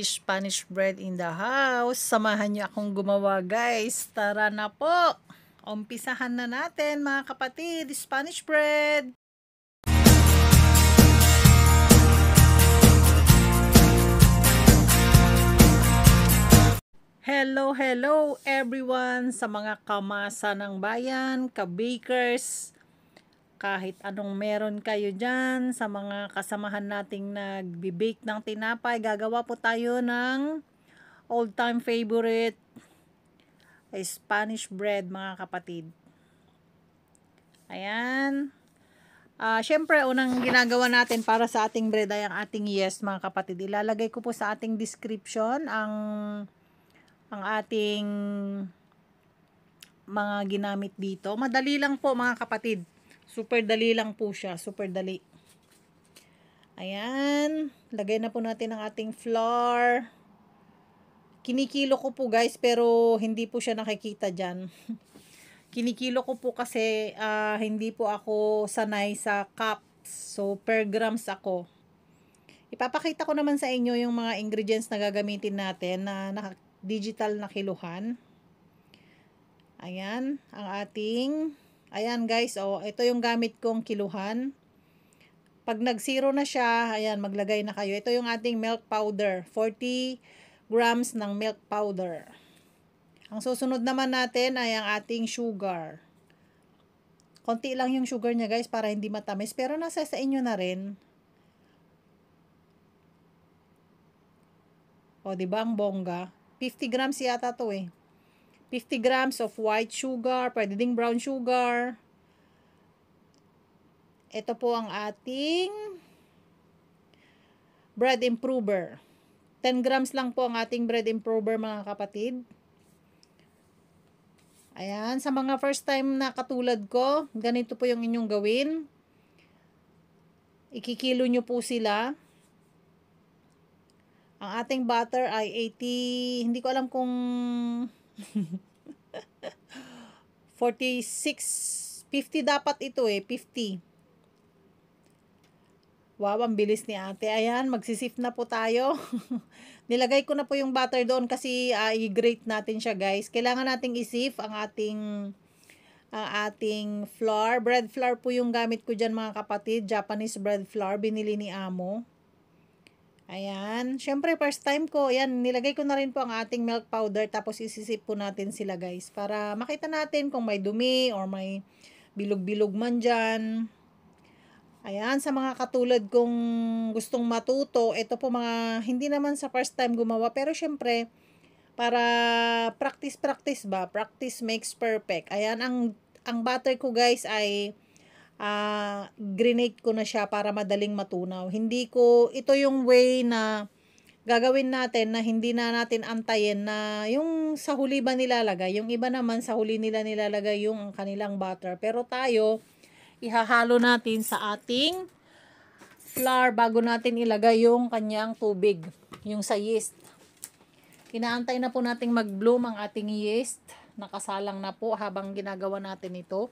Spanish bread in the house. Samahan niyo akong gumawa guys. Tara na po. Umpisahan na natin mga kapatid. Spanish bread. Hello, hello everyone sa mga kamasa ng bayan, ka-bakers, kahit anong meron kayo dyan sa mga kasamahan nating nagbibake ng tinapay. Gagawa po tayo ng old time favorite Spanish bread mga kapatid. Ayan. Uh, ah, Siyempre, unang ginagawa natin para sa ating bread ay ang ating yes mga kapatid. Ilalagay ko po sa ating description ang ang ating mga ginamit dito. Madali lang po mga kapatid. Super dali lang po siya. Super dali. Ayan. Lagay na po natin ang ating flour. Kinikilo ko po guys pero hindi po siya nakikita dyan. Kinikilo ko po kasi uh, hindi po ako sanay sa cups. So per grams ako. Ipapakita ko naman sa inyo yung mga ingredients na gagamitin natin na, na digital na kiluhan. Ayan, ang ating Ayan guys, oh, ito yung gamit kong kiluhan. Pag nag-zero na siya, ayan, maglagay na kayo. Ito yung ating milk powder, 40 grams ng milk powder. Ang susunod naman natin ay ang ating sugar. Konti lang yung sugar niya guys para hindi matamis, pero nasa sa inyo na rin. O, di ba ang bongga? 50 grams yata to eh. 50 grams of white sugar, pwede ding brown sugar. Ito po ang ating bread improver. 10 grams lang po ang ating bread improver mga kapatid. Ayan, sa mga first time na katulad ko, ganito po yung inyong gawin. Ikikilo nyo po sila. Ang ating butter ay 80, hindi ko alam kung 46, 50 dapat ito eh, 50. Wow, ang bilis ni ate. Ayan, magsisip na po tayo. Nilagay ko na po yung butter doon kasi uh, i-grate natin siya guys. Kailangan nating isip ang ating ang ating flour. Bread flour po yung gamit ko dyan mga kapatid. Japanese bread flour. Binili ni Amo. Ayan. Siyempre, first time ko. Ayan, nilagay ko na rin po ang ating milk powder. Tapos, isisip po natin sila, guys. Para makita natin kung may dumi or may bilog-bilog man dyan. Ayan, sa mga katulad kong gustong matuto, ito po mga, hindi naman sa first time gumawa. Pero, syempre, para practice-practice ba? Practice makes perfect. Ayan, ang, ang butter ko, guys, ay uh, ah, grenade ko na siya para madaling matunaw. Hindi ko, ito yung way na gagawin natin na hindi na natin antayin na yung sa huli ba nilalagay, yung iba naman sa huli nila nilalagay yung kanilang butter. Pero tayo, ihahalo natin sa ating flour bago natin ilagay yung kanyang tubig, yung sa yeast. Inaantay na po nating mag-bloom ang ating yeast. Nakasalang na po habang ginagawa natin ito.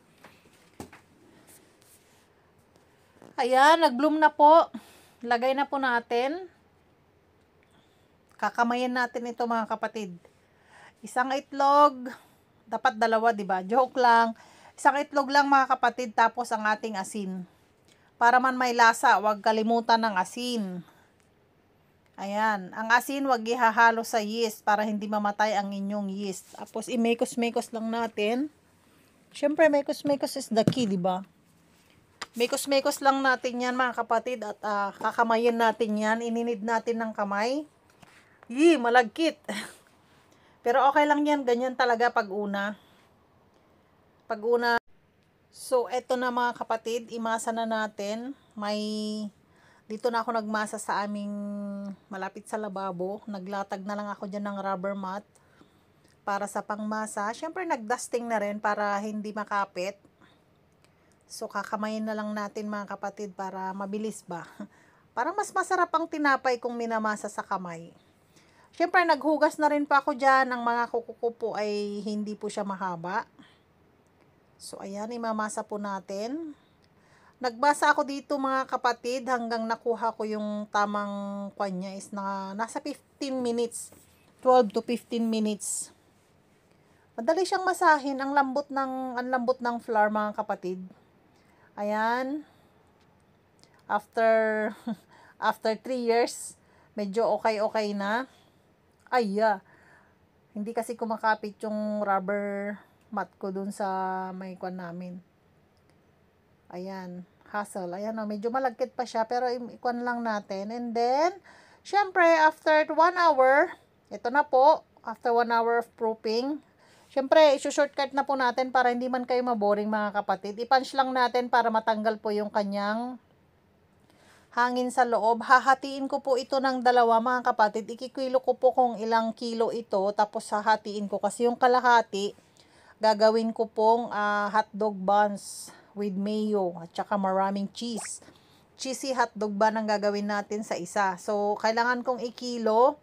Ayan, nag-bloom na po. Lagay na po natin. Kakamayan natin ito mga kapatid. Isang itlog. Dapat dalawa, di ba? Joke lang. Isang itlog lang mga kapatid, tapos ang ating asin. Para man may lasa, huwag kalimutan ng asin. Ayan. Ang asin, wag ihahalo sa yeast para hindi mamatay ang inyong yeast. Tapos, imekos-mekos lang natin. Siyempre, mekos-mekos is the key, di ba? Mekos-mekos lang natin yan mga kapatid at uh, kakamayin natin yan. Ininid natin ng kamay. Yee, malagkit. Pero okay lang yan. Ganyan talaga pag una. Pag una. So, eto na mga kapatid. Imasa na natin. May dito na ako nagmasa sa aming malapit sa lababo. Naglatag na lang ako dyan ng rubber mat para sa pangmasa. Siyempre, nagdusting na rin para hindi makapit. So kakamayin na lang natin mga kapatid para mabilis ba. Parang mas masarap ang tinapay kung minamasa sa kamay. Siyempre, naghugas na rin pa ako dyan. Ang mga kukuko po ay hindi po siya mahaba. So, ayan, imamasa po natin. Nagbasa ako dito mga kapatid hanggang nakuha ko yung tamang kwan niya is na nasa 15 minutes. 12 to 15 minutes. Madali siyang masahin. Ang lambot ng, ang lambot ng flour mga kapatid. Ayan. After, after 3 years, medyo okay-okay na. Ay, yeah. Hindi kasi kumakapit yung rubber mat ko dun sa may kwan namin. Ayan. Hassle. Ayan oh, medyo malagkit pa siya, pero ikwan lang natin. And then, syempre, after 1 hour, ito na po, after 1 hour of proofing, Siyempre, isu-shortcut na po natin para hindi man kayo maboring mga kapatid. I-punch lang natin para matanggal po yung kanyang hangin sa loob. Hahatiin ko po ito ng dalawa mga kapatid. Ikikwilo ko po kung ilang kilo ito. Tapos hahatiin ko kasi yung kalahati, gagawin ko pong uh, hotdog buns with mayo at saka maraming cheese. Cheesy hotdog bun ang gagawin natin sa isa. So, kailangan kong ikilo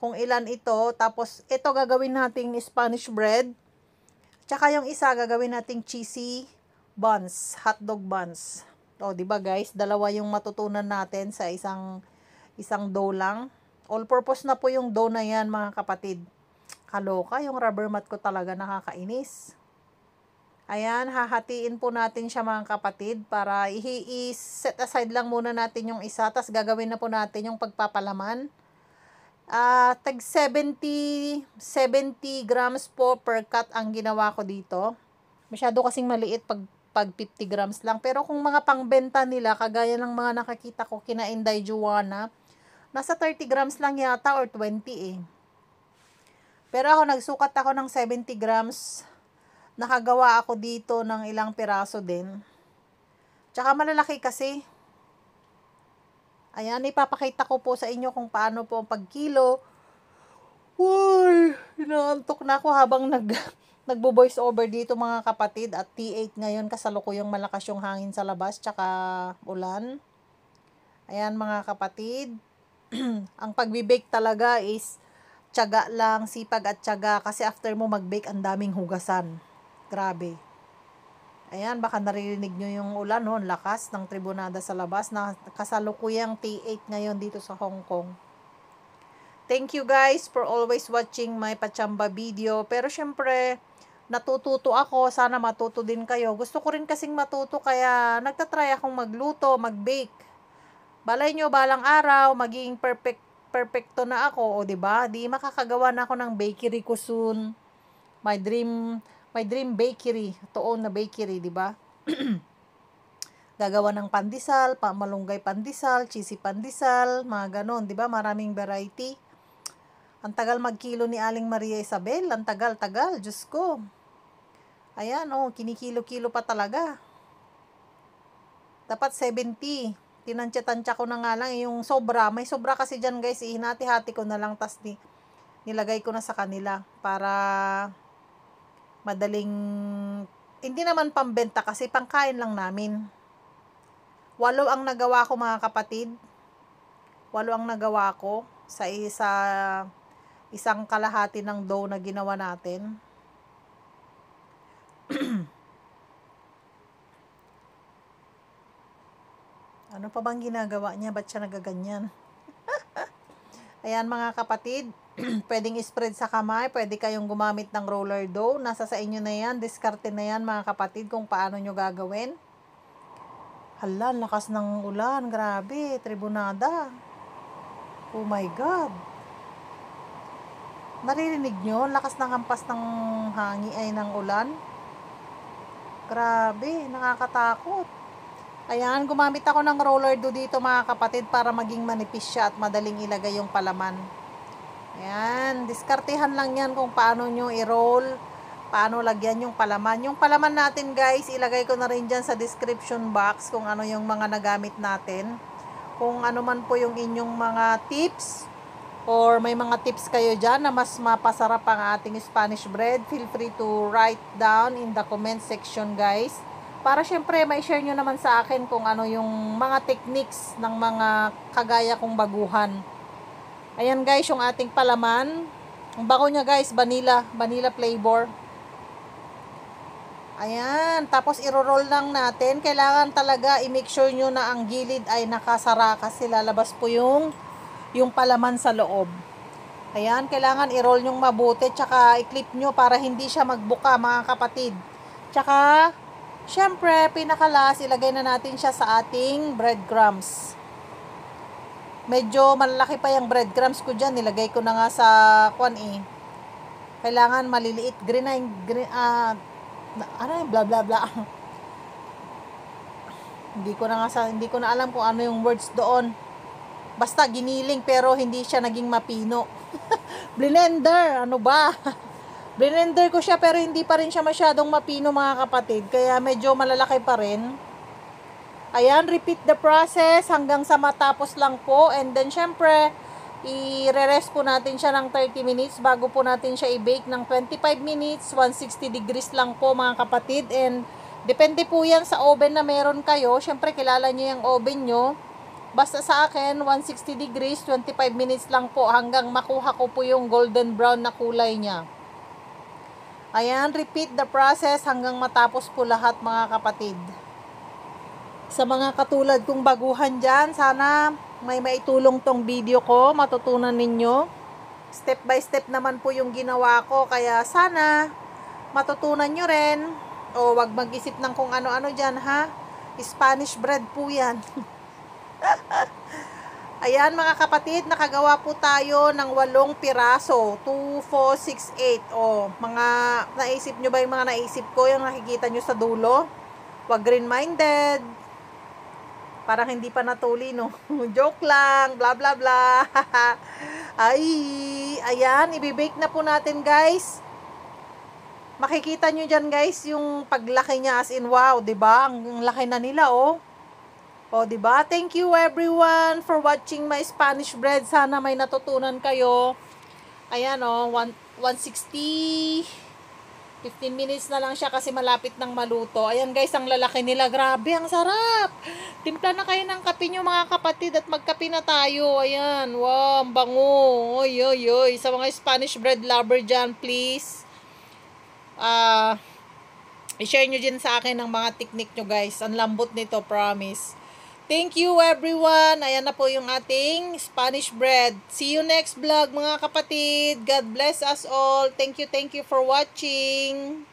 kung ilan ito. Tapos, ito gagawin nating Spanish bread. Tsaka yung isa gagawin nating cheesy buns, hotdog buns. O, di ba guys? Dalawa yung matutunan natin sa isang isang dough lang. All-purpose na po yung dough na yan, mga kapatid. Kaloka, yung rubber mat ko talaga nakakainis. Ayan, hahatiin po natin siya mga kapatid para i-set aside lang muna natin yung isa, tapos gagawin na po natin yung pagpapalaman. Uh, tag 70, 70 grams po per cut ang ginawa ko dito. Masyado kasing maliit pag, pag 50 grams lang. Pero kung mga pangbenta nila, kagaya ng mga nakakita ko kina Inday Juana, nasa 30 grams lang yata or 20 eh. Pero ako, nagsukat ako ng 70 grams. Nakagawa ako dito ng ilang piraso din. Tsaka malalaki kasi. Ayan, ipapakita ko po sa inyo kung paano po ang pagkilo. Uy, inaantok na ako habang nag, nagbo-voice over dito mga kapatid at T8 ngayon kasalukuyang malakas yung hangin sa labas tsaka ulan. Ayan mga kapatid, ang pagbibake talaga is tiyaga lang, sipag at tiyaga kasi after mo magbake ang daming hugasan. Grabe. Ayan, baka naririnig nyo yung ulan, no? lakas ng tribunada sa labas na kasalukuyang T8 ngayon dito sa Hong Kong. Thank you guys for always watching my Pachamba video. Pero syempre, natututo ako. Sana matuto din kayo. Gusto ko rin kasing matuto kaya nagtatry akong magluto, magbake. Balay nyo, balang araw, magiging perfect perfecto na ako, o 'di ba? Di makakagawa na ako ng bakery ko soon. My dream my dream bakery, to na bakery, di ba? Gagawa ng pandesal, pa malunggay pandesal, cheesy pandesal, mga ganon, di ba? Maraming variety. Ang tagal magkilo ni Aling Maria Isabel, ang tagal-tagal, Diyos ko. Ayan, oh, kinikilo-kilo pa talaga. Dapat 70. tinantya tansya ko na nga lang eh, yung sobra. May sobra kasi dyan guys, ihinati-hati eh. ko na lang, tas ni, nilagay ko na sa kanila para madaling hindi naman pambenta kasi pangkain lang namin. Walo ang nagawa ko mga kapatid. Walo ang nagawa ko sa isa isang kalahati ng dough na ginawa natin. ano pa bang ginagawa niya? Ba't siya nagaganyan? Ayan mga kapatid, pwedeng spread sa kamay, pwede kayong gumamit ng roller dough. Nasa sa inyo na yan, diskarte na yan mga kapatid kung paano nyo gagawin. Hala, lakas ng ulan, grabe, tribunada. Oh my God. Naririnig nyo, lakas ng hampas ng hangi ay ng ulan. Grabe, nakakatakot. Ayan, gumamit ako ng roller dough dito mga kapatid para maging manipis siya at madaling ilagay yung palaman. Ayan, diskartehan lang yan kung paano nyo i-roll, paano lagyan yung palaman. Yung palaman natin guys, ilagay ko na rin dyan sa description box kung ano yung mga nagamit natin. Kung ano man po yung inyong mga tips or may mga tips kayo dyan na mas mapasarap ang ating Spanish bread, feel free to write down in the comment section guys. Para syempre, may share nyo naman sa akin kung ano yung mga techniques ng mga kagaya kong baguhan Ayan guys, yung ating palaman. Ang bako niya guys, vanilla, vanilla flavor. Ayan, tapos iro-roll lang natin. Kailangan talaga i-make sure nyo na ang gilid ay nakasara kasi lalabas po yung, yung palaman sa loob. Ayan, kailangan i-roll nyong mabuti tsaka i-clip nyo para hindi siya magbuka mga kapatid. Tsaka, syempre, pinakalas, ilagay na natin siya sa ating breadcrumbs. Medyo malaki pa yung breadcrumbs ko dyan. Nilagay ko na nga sa kwan eh. Kailangan maliliit. Green na yung, green, uh, ano yung bla bla bla. hindi ko na nga sa, hindi ko na alam kung ano yung words doon. Basta giniling pero hindi siya naging mapino. Blender, ano ba? Blender ko siya pero hindi pa rin siya masyadong mapino mga kapatid. Kaya medyo malalaki pa rin. Ayan, repeat the process hanggang sa matapos lang po. And then, syempre, i-rest po natin siya ng 30 minutes bago po natin siya i-bake ng 25 minutes, 160 degrees lang po mga kapatid. And, depende po yan sa oven na meron kayo. Syempre, kilala nyo yung oven nyo. Basta sa akin, 160 degrees, 25 minutes lang po hanggang makuha ko po yung golden brown na kulay niya. Ayan, repeat the process hanggang matapos po lahat mga kapatid. Sa mga katulad kong baguhan dyan, sana may maitulong tong video ko, matutunan ninyo. Step by step naman po yung ginawa ko, kaya sana matutunan nyo rin. O wag mag-isip ng kung ano-ano dyan ha. Spanish bread po yan. Ayan mga kapatid, nakagawa po tayo ng walong piraso, 2, 4, 6, 8. O, mga naisip nyo ba yung mga naisip ko, yung nakikita nyo sa dulo? Huwag green-minded, Parang hindi pa natuli, no? Joke lang, bla bla bla. Ay, ayan, ibibake na po natin, guys. Makikita nyo dyan, guys, yung paglaki niya as in, wow, ba diba? Ang laki na nila, oh. O, ba diba? Thank you, everyone, for watching my Spanish bread. Sana may natutunan kayo. Ayan, oh, 160. 15 minutes na lang siya kasi malapit ng maluto. Ayan guys, ang lalaki nila. Grabe, ang sarap. Timpla na kayo ng kape nyo mga kapatid at magkape na tayo. Ayan, wow, ang bango. Oy, oy, oy. Sa mga Spanish bread lover dyan, please. Ah, uh, i-share nyo din sa akin ang mga technique nyo guys. Ang lambot nito, promise. Thank you everyone. Ayan na po yung ating Spanish bread. See you next vlog mga kapatid. God bless us all. Thank you, thank you for watching.